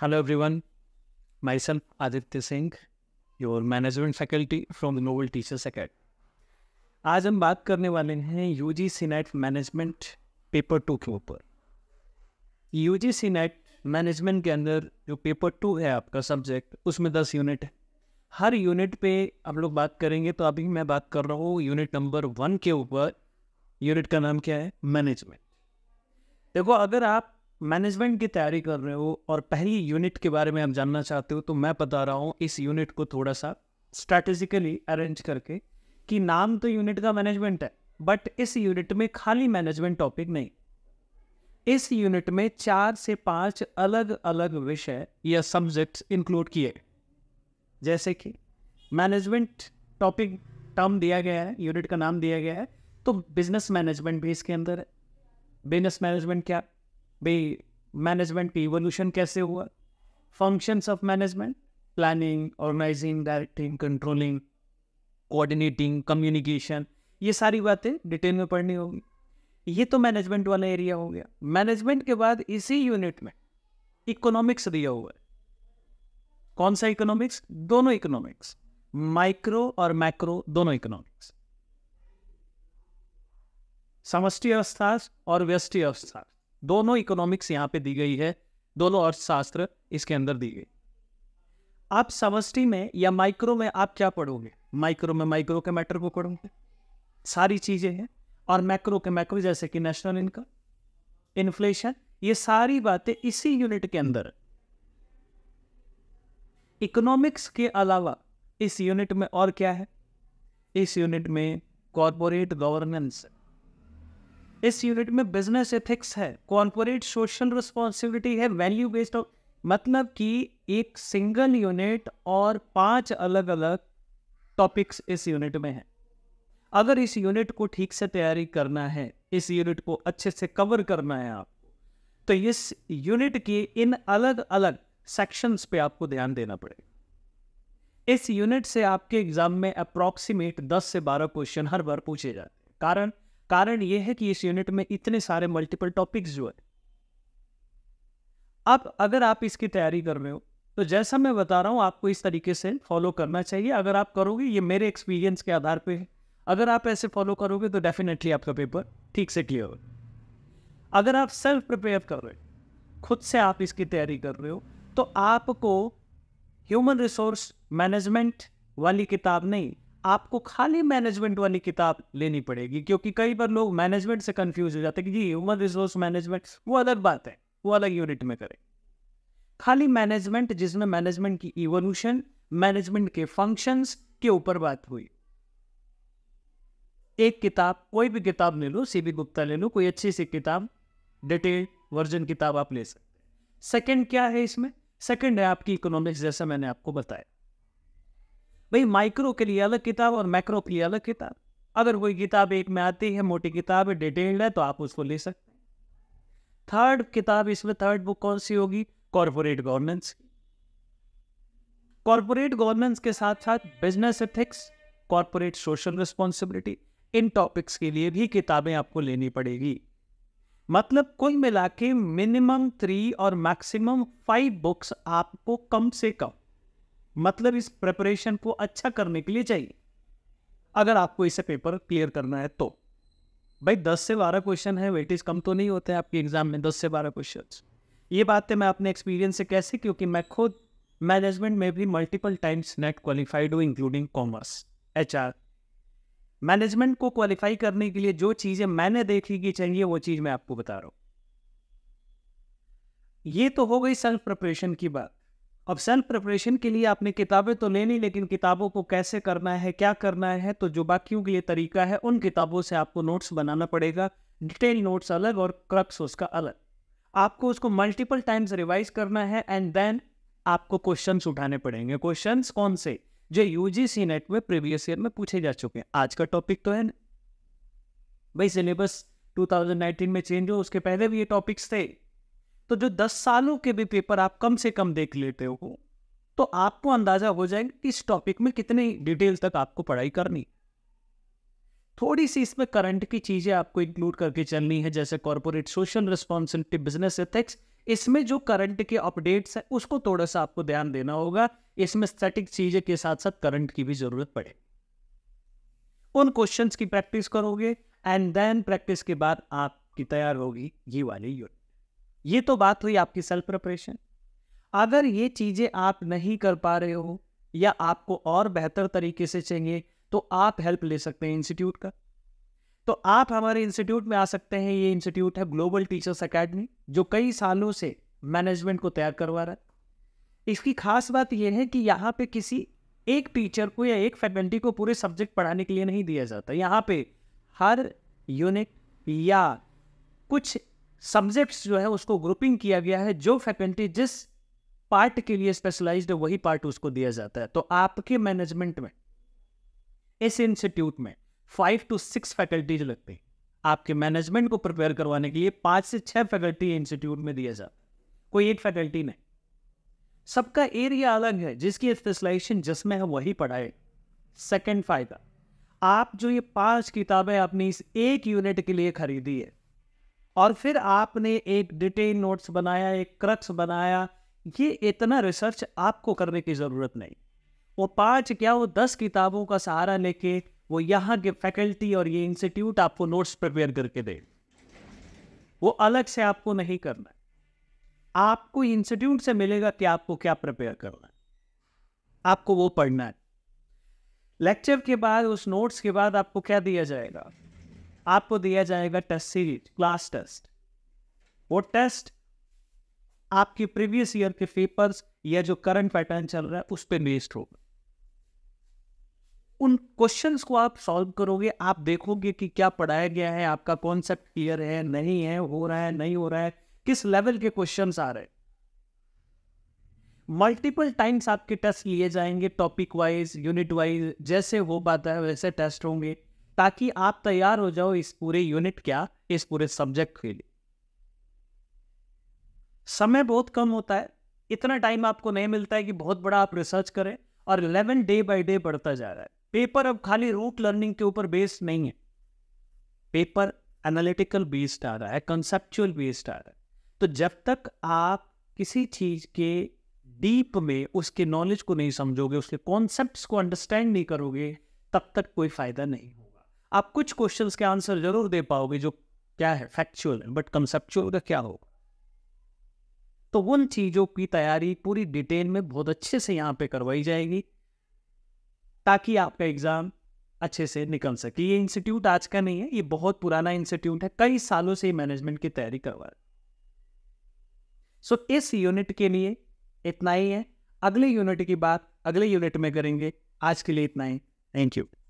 Hello everyone, myself Aditya Singh, your management faculty from the Novel Teachers Academy आज हम बात करने वाले हैं U G C NET management paper two के ऊपर U G C NET management के अंदर जो पेपर टू है आपका सब्जेक्ट उसमें दस यूनिट है हर यूनिट पे हम लोग बात करेंगे तो अभी मैं बात कर रहा हूँ यूनिट नंबर वन के ऊपर यूनिट का नाम क्या है मैनेजमेंट देखो अगर आप मैनेजमेंट की तैयारी कर रहे हो और पहली यूनिट के बारे में आप जानना चाहते हो तो मैं बता रहा हूँ इस यूनिट को थोड़ा सा स्ट्रेटेजिकली अरेंज करके कि नाम तो यूनिट का मैनेजमेंट है बट इस यूनिट में खाली मैनेजमेंट टॉपिक नहीं इस यूनिट में चार से पांच अलग अलग विषय या सब्जेक्ट्स इंक्लूड किए जैसे कि मैनेजमेंट टॉपिक टर्म दिया गया है यूनिट का नाम दिया गया है तो बिजनेस मैनेजमेंट भी इसके अंदर है बिजनेस मैनेजमेंट क्या भाई मैनेजमेंट की इवोल्यूशन कैसे हुआ functions of management planning organising directing controlling coordinating communication ये सारी बातें डिटेल में पढ़नी होगी ये तो मैनेजमेंट वाला एरिया हो गया मैनेजमेंट के बाद इसी यूनिट में इकोनॉमिक्स दिया हुआ है कौन सा इकोनॉमिक्स दोनों इकोनॉमिक्स माइक्रो और मैक्रो दोनों इकोनॉमिक्स समष्टि अवस्था और व्यष्टि अवस्था दोनों इकोनॉमिक्स यहाँ पे दी गई है दोनों अर्थशास्त्र इसके अंदर दी गई आप समष्टि में या माइक्रो में आप क्या पढ़ोगे माइक्रो में माइक्रो के मैटर को पढ़ोगे सारी चीज़ें हैं और मैक्रो के मैक्रो जैसे कि नेशनल इनकम इन्फ्लेशन ये सारी बातें इसी यूनिट के अंदर इकोनॉमिक्स के अलावा इस यूनिट में और क्या है इस यूनिट में कॉरपोरेट गवर्नेंस है इस यूनिट में बिजनेस एथिक्स है कॉर्पोरेट सोशल रिस्पॉन्सिबिलिटी है वैल्यू बेस्ड मतलब कि एक सिंगल यूनिट और पांच अलग अलग टॉपिक्स इस यूनिट में हैं अगर इस यूनिट को ठीक से तैयारी करना है इस यूनिट को अच्छे से कवर करना है आपको तो इस यूनिट के इन अलग अलग सेक्शंस पे आपको ध्यान देना पड़ेगा इस यूनिट से आपके एग्जाम में अप्रॉक्सीमेट 10 से 12 क्वेश्चन हर बार पूछे जाते हैं कारण कारण यह है कि इस यूनिट में इतने सारे मल्टीपल टॉपिक्स जो है अब अगर आप इसकी तैयारी कर रहे हो तो जैसा मैं बता रहा हूँ आपको इस तरीके से फॉलो करना चाहिए अगर आप करोगे ये मेरे एक्सपीरियंस के आधार पे है अगर आप ऐसे फॉलो करोगे तो डेफिनेटली आपका पेपर ठीक से क्लियर होगा अगर आप सेल्फ प्रिपेयर कर रहे हो खुद से आप इसकी तैयारी कर रहे हो तो आपको ह्यूमन रिसोर्स मैनेजमेंट वाली किताब नहीं आपको खाली मैनेजमेंट वाली किताब लेनी पड़ेगी क्योंकि कई बार लोग मैनेजमेंट से कंफ्यूज हो जाते हैं कि जी ह्यूमन रिसोर्स मैनेजमेंट वो अलग बात है वो अलग यूनिट में करें खाली मैनेजमेंट जिसमें मैनेजमेंट की इवोल्यूशन मैनेजमेंट के फंक्शंस के ऊपर बात हुई एक किताब कोई भी किताब ले लो सी गुप्ता ले लो कोई अच्छी सी किताब डिटेल वर्जन किताब आप ले सकते हैं सेकंड क्या है इसमें सेकेंड है आपकी इकोनॉमिक्स जैसा मैंने आपको बताया भाई माइक्रो के लिए अलग किताब और मैक्रो के लिए अलग किताब अगर कोई किताब एक में आती है मोटी किताब है डिटेल्ड है तो आप उसको ले सकते हैं थर्ड किताब इसमें थर्ड बुक कौन सी होगी कॉरपोरेट गवर्नेंस कॉरपोरेट गवर्नेंस के साथ साथ business ethics corporate social responsibility इन टॉपिक्स के लिए भी किताबें आपको लेनी पड़ेगी मतलब कुल मिला के मिनिमम थ्री और मैक्सिमम फाइव बुक्स आपको कम से कम मतलब इस प्रेपरेशन को अच्छा करने के लिए चाहिए अगर आपको इसे पेपर क्लियर करना है तो भाई दस से बारह क्वेश्चन है वेटेज कम तो नहीं होते हैं आपके एग्जाम में दस से बारह क्वेश्चन ये बात है मैं अपने एक्सपीरियंस से कैसे क्योंकि मैं खुद मैनेजमेंट में भी मल्टीपल टाइम्स नेट क्वालिफाइड हूँ इंक्लूडिंग कॉमर्स एच मैनेजमेंट को क्वालिफाई करने के लिए जो चीज़ें मैंने देखी कि चाहिए वो चीज़ मैं आपको बता रहा हूँ ये तो हो गई सेल्फ प्रिपरेशन की बात अब सेल्फ प्रिपरेशन के लिए आपने किताबें तो ले ली लेकिन किताबों को कैसे करना है क्या करना है तो जो बाकियों के लिए तरीका है उन किताबों से आपको नोट्स बनाना पड़ेगा डिटेल नोट्स अलग और क्रक्स उसका अलग आपको उसको मल्टीपल टाइम्स रिवाइज करना है एंड देन आपको क्वेश्चंस उठाने पड़ेंगे क्वेश्चंस कौन से जो यूजीसी नेट में प्रीवियस ईयर में पूछे जा चुके हैं आज का टॉपिक तो है भाई सिलेबस 2019 में चेंज हो उसके पहले भी ये टॉपिक्स थे तो जो दस सालों के भी पेपर आप कम से कम देख लेते हो तो आपको अंदाजा हो जाएगा कि इस टॉपिक में कितनी डिटेल तक आपको पढ़ाई करनी थोड़ी सी इसमें करंट की चीजें आपको इंक्लूड करके चलनी है जैसे corporate social responsibility business ethics इसमें जो करंट के अपडेट्स है उसको थोड़ा सा आपको ध्यान देना होगा इसमें स्टैटिक चीजें के साथ साथ करंट की भी जरूरत पड़े उन क्वेश्चंस की प्रैक्टिस करोगे एंड देन प्रैक्टिस के बाद आपकी तैयार होगी ये वाली यूनिट ये तो बात हुई आपकी सेल्फ प्रिपरेशन अगर ये चीज़ें आप नहीं कर पा रहे हो या आपको और बेहतर तरीके से चाहिए तो आप हेल्प ले सकते हैं इंस्टीट्यूट का तो आप हमारे इंस्टीट्यूट में आ सकते हैं ये इंस्टीट्यूट है ग्लोबल टीचर्स अकेडमी जो कई सालों से मैनेजमेंट को तैयार करवा रहा है इसकी खास बात यह है कि यहाँ पे किसी एक टीचर को या एक फैकल्टी को पूरे सब्जेक्ट पढ़ाने के लिए नहीं दिया जाता यहाँ पे हर यूनिट या कुछ सब्जेक्ट्स जो है उसको ग्रुपिंग किया गया है जो फैकल्टी जिस पार्ट के लिए स्पेशलाइज्ड है वही पार्ट उसको दिया जाता है तो आपके मैनेजमेंट में इस इंस्टीट्यूट में फाइव टू सिक्स फैकल्टीज लगते हैं आपके मैनेजमेंट को प्रिपेयर करवाने के लिए पांच से छह फैकल्टी इंस्टीट्यूट में दिया जाता है कोई एक फैकल्टी नहीं सबका एरिया अलग है जिसकी स्पेशलाइजेशन जिसमें है वही पढ़ाए सेकेंड फायदा आप जो ये पांच किताबें आपने इस एक यूनिट के लिए खरीदी है और फिर आपने एक डिटेल नोट्स बनाया एक क्रक्स बनाया ये इतना रिसर्च आपको करने की ज़रूरत नहीं वो पाँच क्या वो दस किताबों का सहारा लेके वो यहाँ के फैकल्टी और ये इंस्टीट्यूट आपको नोट्स प्रिपेयर करके दे वो अलग से आपको नहीं करना है आपको इंस्टीट्यूट से मिलेगा कि आपको क्या प्रिपेयर करना है आपको वो पढ़ना है लेक्चर के बाद उस नोट्स के बाद आपको क्या दिया जाएगा आपको दिया जाएगा टेस्ट सीरीज क्लास टेस्ट वो टेस्ट आपके प्रीवियस ईयर के पेपर्स या जो करंट पैटर्न चल रहा है उस पर बेस्ड होगा उन क्वेश्चंस को आप सॉल्व करोगे आप देखोगे कि क्या पढ़ाया गया है आपका कॉन्सेप्ट क्लियर है नहीं है हो रहा है नहीं हो रहा है किस लेवल के क्वेश्चंस आ रहे हैं मल्टीपल टाइम्स आपके टेस्ट लिए जाएंगे टॉपिक वाइज यूनिट वाइज जैसे हो पाता है वैसे टेस्ट होंगे ताकि आप तैयार हो जाओ इस पूरे यूनिट क्या इस पूरे सब्जेक्ट के लिए समय बहुत कम होता है इतना टाइम आपको नहीं मिलता है कि बहुत बड़ा आप रिसर्च करें और इलेवन डे बाय डे बढ़ता जा रहा है पेपर अब खाली रूट लर्निंग के ऊपर बेस्ड नहीं है पेपर एनालिटिकल बेस्ड आ रहा है कंसेप्चुअल बेस्ड आ रहा है तो जब तक आप किसी चीज के डीप में उसके नॉलेज को नहीं समझोगे उसके कॉन्सेप्ट्स को अंडरस्टैंड नहीं करोगे तब तक कोई फायदा नहीं होगा आप कुछ क्वेश्चंस के आंसर जरूर दे पाओगे जो क्या है फैक्चुअल है बट कंसेप्चुअल का क्या होगा तो उन चीज़ों की तैयारी पूरी डिटेल में बहुत अच्छे से यहाँ पे करवाई जाएगी ताकि आपका एग्ज़ाम अच्छे से निकल सके ये इंस्टीट्यूट आज का नहीं है ये बहुत पुराना इंस्टीट्यूट है कई सालों से मैनेजमेंट की तैयारी करवा रहे सो so, इस यूनिट के लिए इतना ही है अगले यूनिट की बात अगले यूनिट में करेंगे आज के लिए इतना ही थैंक यू